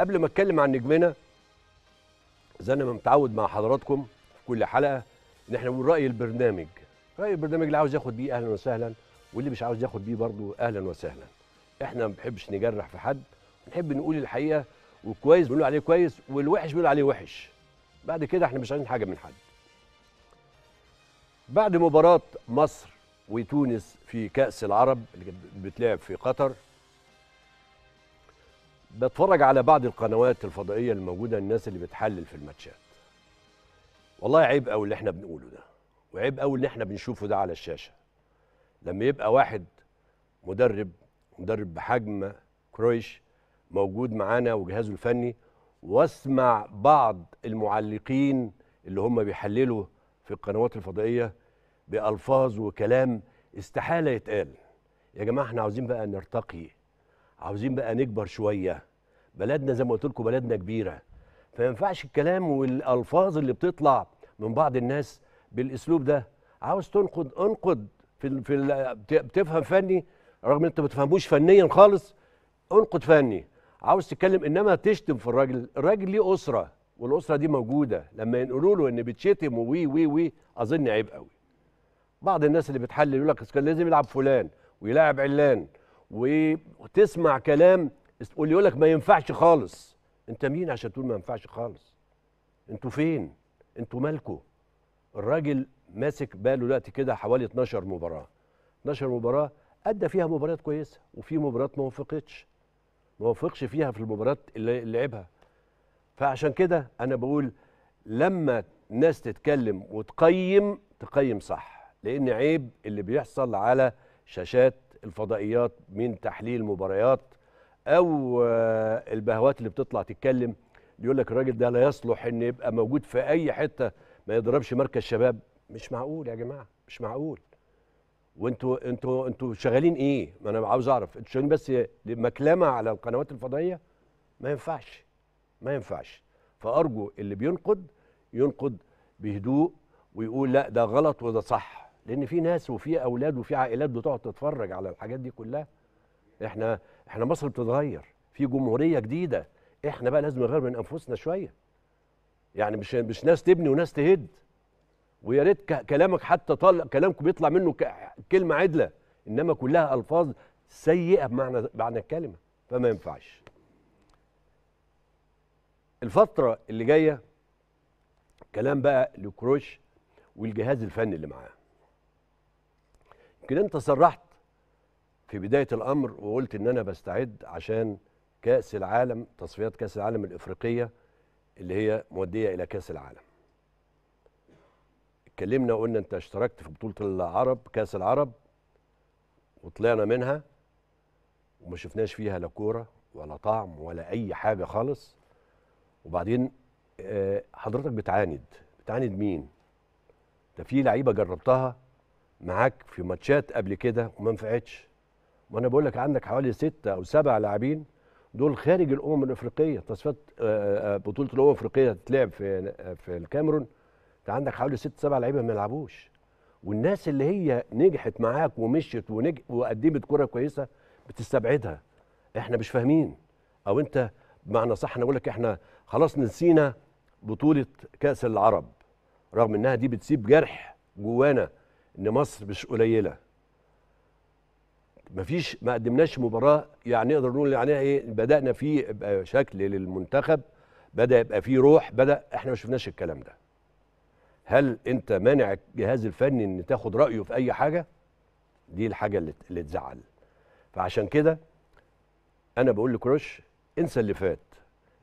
قبل ما اتكلم عن نجمنا زي انا ما متعود مع حضراتكم في كل حلقه ان احنا بنقول راي البرنامج راي البرنامج اللي عاوز ياخد بيه اهلا وسهلا واللي مش عاوز ياخد بيه برضه اهلا وسهلا احنا ما بنحبش نجرح في حد بنحب نقول الحقيقه والكويس بنقول عليه كويس والوحش بنقول عليه وحش بعد كده احنا مش عايزين حاجه من حد بعد مباراه مصر وتونس في كاس العرب اللي بتلعب في قطر بتفرج على بعض القنوات الفضائيه الموجوده الناس اللي بتحلل في الماتشات والله عيب قوي اللي احنا بنقوله ده وعيب قوي اللي احنا بنشوفه ده على الشاشه لما يبقى واحد مدرب مدرب بحجم كرويش موجود معانا وجهازه الفني واسمع بعض المعلقين اللي هم بيحللوا في القنوات الفضائيه بالفاظ وكلام استحاله يتقال يا جماعه احنا عاوزين بقى نرتقي عاوزين بقى نكبر شويه بلدنا زي ما قلت لكم بلدنا كبيره فما ينفعش الكلام والالفاظ اللي بتطلع من بعض الناس بالاسلوب ده عاوز تنقد انقد في في بتفهم فني رغم ان انت ما بتفهموش فنيا خالص انقد فني عاوز تتكلم انما تشتم في الراجل الراجل ليه اسره والاسره دي موجوده لما ينقولوا له ان بتشتم وي وي وي اظن عيب قوي بعض الناس اللي بتحلل يقول لك كان لازم يلعب فلان ويلاعب علان وتسمع كلام واللي يقول لك ما ينفعش خالص انت مين عشان تقول ما ينفعش خالص انتوا فين انتوا مالكوا الراجل ماسك باله دلوقتي كده حوالي 12 مباراه 12 مباراه ادى فيها مباريات كويسه وفي مباريات ما وفقتش ما وفقش فيها في المباريات اللي لعبها فعشان كده انا بقول لما الناس تتكلم وتقيم تقيم صح لان عيب اللي بيحصل على شاشات الفضائيات من تحليل مباريات او آه، البهوات اللي بتطلع تتكلم يقول لك الراجل ده لا يصلح ان يبقى موجود في اي حته ما يضربش مركز شباب مش معقول يا جماعه مش معقول وانتوا انتوا انتوا شغالين ايه؟ ما انا عاوز اعرف انتوا شغالين بس مكلمه على القنوات الفضائيه؟ ما ينفعش ما ينفعش فارجو اللي بينقد ينقد بهدوء ويقول لا ده غلط وده صح لان في ناس وفي اولاد وفي عائلات بتقعد تتفرج على الحاجات دي كلها احنا احنا مصر بتتغير في جمهوريه جديده احنا بقى لازم نغير من انفسنا شويه يعني مش مش ناس تبني وناس تهد ويا ريت كلامك حتى طال كلامك بيطلع منه كلمه عدله انما كلها الفاظ سيئه بمعنى بمعنى الكلمه فما ينفعش الفتره اللي جايه كلام بقى لكروش والجهاز الفني اللي معاه لكن انت صرحت في بدايه الامر وقلت ان انا بستعد عشان كاس العالم تصفيات كاس العالم الافريقيه اللي هي موديه الى كاس العالم اتكلمنا وقلنا انت اشتركت في بطوله العرب كاس العرب وطلعنا منها وما شفناش فيها لا كوره ولا طعم ولا اي حاجه خالص وبعدين آه، حضرتك بتعاند بتعاند مين ده في لعيبه جربتها معاك في ماتشات قبل كده وما نفعتش ما انا بقول لك عندك حوالي ستة او سبع لاعبين دول خارج الامم الافريقيه تصفيات آه، آه، بطوله الامم الافريقيه هتتلعب في في الكاميرون انت عندك حوالي ست سبع لعيبه ما يلعبوش والناس اللي هي نجحت معاك ومشيت ونج... وقدمت كره كويسه بتستبعدها احنا مش فاهمين او انت بمعنى صح انا بقول لك احنا خلاص نسينا بطوله كاس العرب رغم انها دي بتسيب جرح جوانا ان مصر مش قليله مفيش ما قدمناش مباراه يعني نقدر نقول يعني ايه بدانا في شكل للمنتخب بدا يبقى فيه روح بدا احنا ما شفناش الكلام ده هل انت مانع الجهاز الفني ان تاخد رايه في اي حاجه دي الحاجه اللي, تزعل فعشان كده انا بقول لكروش انسى اللي فات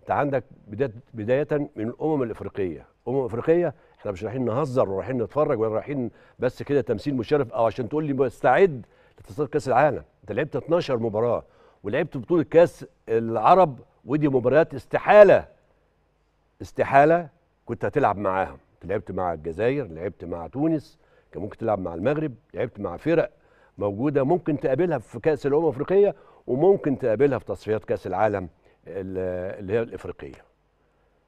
انت عندك بدايه بدايه من الامم الافريقيه الامم الافريقيه احنا مش رايحين نهزر ورايحين نتفرج ولا رايحين بس كده تمثيل مشرف او عشان تقول لي مستعد لتصفيات كاس العالم انت لعبت 12 مباراه ولعبت بطوله كاس العرب ودي مباريات استحاله استحاله كنت هتلعب معاهم لعبت مع الجزائر لعبت مع تونس كان ممكن تلعب مع المغرب لعبت مع فرق موجوده ممكن تقابلها في كاس الامم الافريقيه وممكن تقابلها في تصفيات كاس العالم اللي هي الافريقيه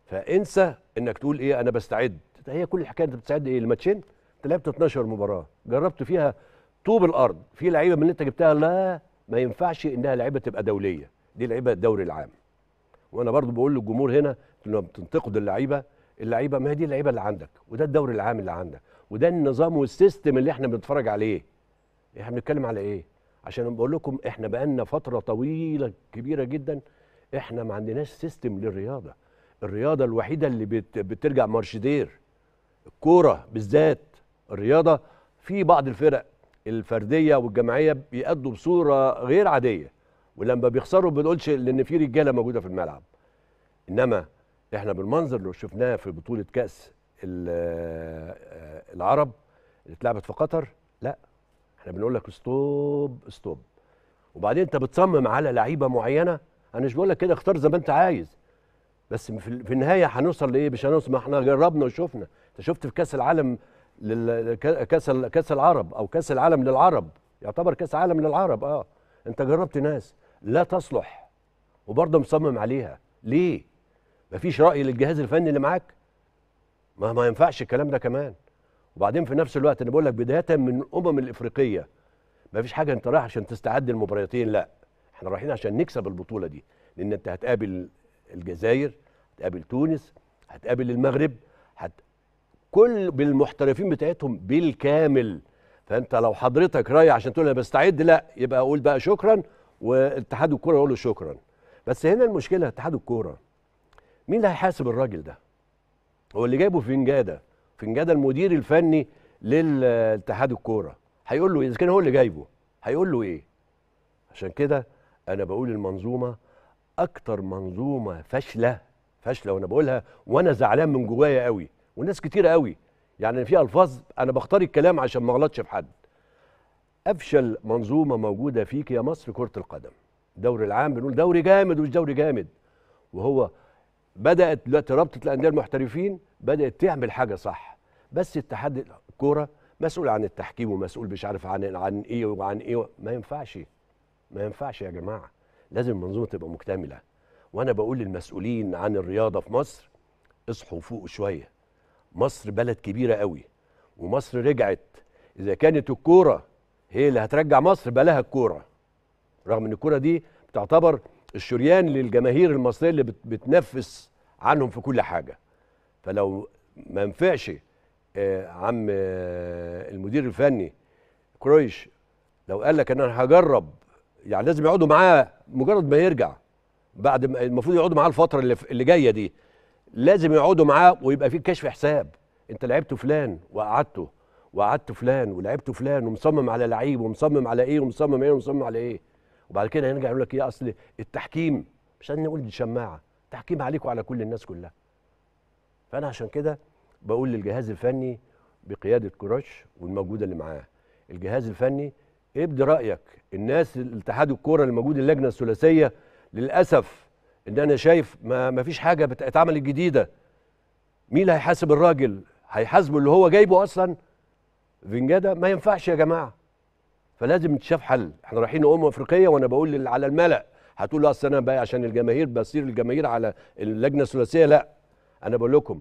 فانسى انك تقول ايه انا بستعد هي كل الحكايه انت بتساعد ايه الماتشين انت لعبت 12 مباراه جربت فيها طوب الارض في لعيبه من اللي انت جبتها لا ما ينفعش انها لعيبه تبقى دوليه دي لعيبه الدوري العام وانا برضو بقول للجمهور هنا لما بتنتقد اللعيبه اللعيبه ما هي دي اللعيبه اللي عندك وده الدوري العام اللي عندك وده النظام والسيستم اللي احنا بنتفرج عليه احنا بنتكلم على ايه عشان بقول لكم احنا بقالنا فتره طويله كبيره جدا احنا ما عندناش سيستم للرياضه الرياضه الوحيده اللي بترجع مارشدير الكوره بالذات الرياضه في بعض الفرق الفرديه والجماعيه بيأدوا بصوره غير عاديه ولما بيخسروا ما بنقولش لان في رجاله موجوده في الملعب انما احنا بالمنظر اللي شفناه في بطوله كاس آه، العرب اللي اتلعبت في قطر لا احنا بنقول لك ستوب ستوب وبعدين انت بتصمم على لعيبه معينه انا مش بقول لك كده اختار زي ما انت عايز بس في النهايه هنوصل لايه مش هنوصل ما احنا جربنا وشفنا انت شفت في كاس العالم لل... كاس كاس العرب او كاس العالم للعرب يعتبر كاس عالم للعرب اه انت جربت ناس لا تصلح وبرضه مصمم عليها ليه مفيش راي للجهاز الفني اللي معاك ما ما ينفعش الكلام ده كمان وبعدين في نفس الوقت انا بقول لك بدايه من الامم الافريقيه مفيش حاجه انت رايح عشان تستعد المباراتين لا احنا رايحين عشان نكسب البطوله دي لان انت هتقابل الجزائر هتقابل تونس هتقابل المغرب هت... كل بالمحترفين بتاعتهم بالكامل فانت لو حضرتك رايح عشان تقول انا بستعد لا يبقى اقول بقى شكرا واتحاد الكوره يقول له شكرا بس هنا المشكله اتحاد الكوره مين اللي هيحاسب الراجل ده هو اللي جايبه فنجاده فنجاده المدير الفني للاتحاد الكوره هيقول له إيه؟ اذا كان هو اللي جايبه هيقول له ايه عشان كده انا بقول المنظومه اكتر منظومه فاشله فاشله وانا بقولها وانا زعلان من جوايا قوي والناس كتيره قوي يعني في الفاظ انا بختار الكلام عشان ما اغلطش في حد افشل منظومه موجوده فيك يا مصر كره القدم الدوري العام بنقول دوري جامد ومش دوري جامد وهو بدات دلوقتي رابطه الانديه المحترفين بدات تعمل حاجه صح بس اتحاد الكوره مسؤول عن التحكيم ومسؤول مش عارف عن عن ايه وعن ايه ما ينفعش ما ينفعش يا جماعه لازم المنظومه تبقى مكتمله وانا بقول للمسؤولين عن الرياضه في مصر اصحوا فوقوا شويه مصر بلد كبيره قوي ومصر رجعت اذا كانت الكوره هي اللي هترجع مصر بلاها الكوره رغم ان الكوره دي بتعتبر الشريان للجماهير المصريه اللي بتنفس عنهم في كل حاجه فلو ما ينفعش آه، عم آه، المدير الفني كرويش لو قال لك ان انا هجرب يعني لازم يقعدوا معاه مجرد ما يرجع بعد المفروض يقعدوا معاه الفتره اللي, جايه دي لازم يقعدوا معاه ويبقى في كشف حساب انت لعبت فلان وقعدته وقعدت فلان ولعبت فلان ومصمم على لعيب ومصمم على ايه ومصمم ايه ومصمم على ايه وبعد كده هنرجع يقول لك ايه اصل التحكيم مش نقول دي شماعه تحكيم عليك وعلى كل الناس كلها فانا عشان كده بقول للجهاز الفني بقياده كروش والموجوده اللي معاه الجهاز الفني ابدي رايك الناس الاتحاد الكوره اللي موجود اللجنه الثلاثيه للاسف ان انا شايف ما, مفيش فيش حاجه بتتعمل جديده مين اللي هيحاسب الراجل هيحاسبه اللي هو جايبه اصلا فنجاده ما ينفعش يا جماعه فلازم تشاف حل احنا رايحين امم افريقيه وانا بقول على الملأ هتقول اصل انا بقى عشان الجماهير بصير الجماهير على اللجنه الثلاثيه لا انا بقول لكم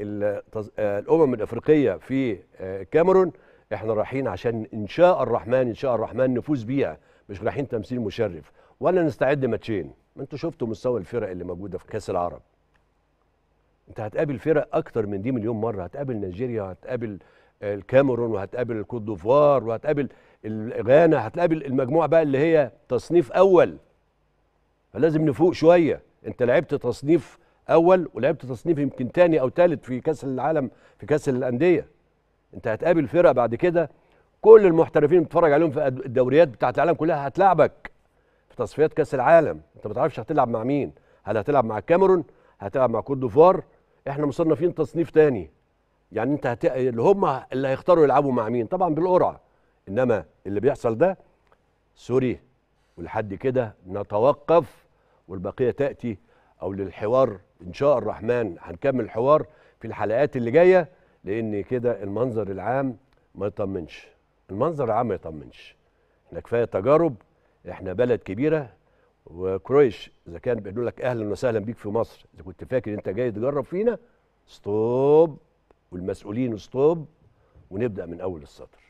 آه، الامم الافريقيه في الكاميرون آه، احنا رايحين عشان ان شاء الرحمن ان شاء الرحمن نفوز بيها مش رايحين تمثيل مشرف ولا نستعد ماتشين ما انتوا شفتوا مستوى الفرق اللي موجوده في كاس العرب انت هتقابل فرق اكتر من دي مليون مره هتقابل نيجيريا هتقابل الكاميرون وهتقابل الكوت ديفوار وهتقابل غانا هتقابل المجموعه بقى اللي هي تصنيف اول فلازم نفوق شويه انت لعبت تصنيف اول ولعبت تصنيف يمكن تاني او تالت في كاس العالم في كاس الانديه انت هتقابل فرق بعد كده كل المحترفين بتتفرج عليهم في الدوريات بتاعت العالم كلها هتلعبك في تصفيات كاس العالم انت ما تعرفش هتلعب مع مين هل هتلعب مع الكاميرون هتلعب مع كوت ديفوار احنا مصنفين تصنيف تاني يعني انت هت... اللي هم اللي هيختاروا يلعبوا مع مين طبعا بالقرعه انما اللي بيحصل ده سوري ولحد كده نتوقف والبقيه تاتي او للحوار ان شاء الرحمن هنكمل الحوار في الحلقات اللي جايه لان كده المنظر العام ما يطمنش المنظر العام ما يطمنش احنا كفايه تجارب احنا بلد كبيره وكرويش اذا كان بيقول لك اهلا وسهلا بيك في مصر اذا كنت فاكر انت جاي تجرب فينا ستوب والمسؤولين ستوب ونبدا من اول السطر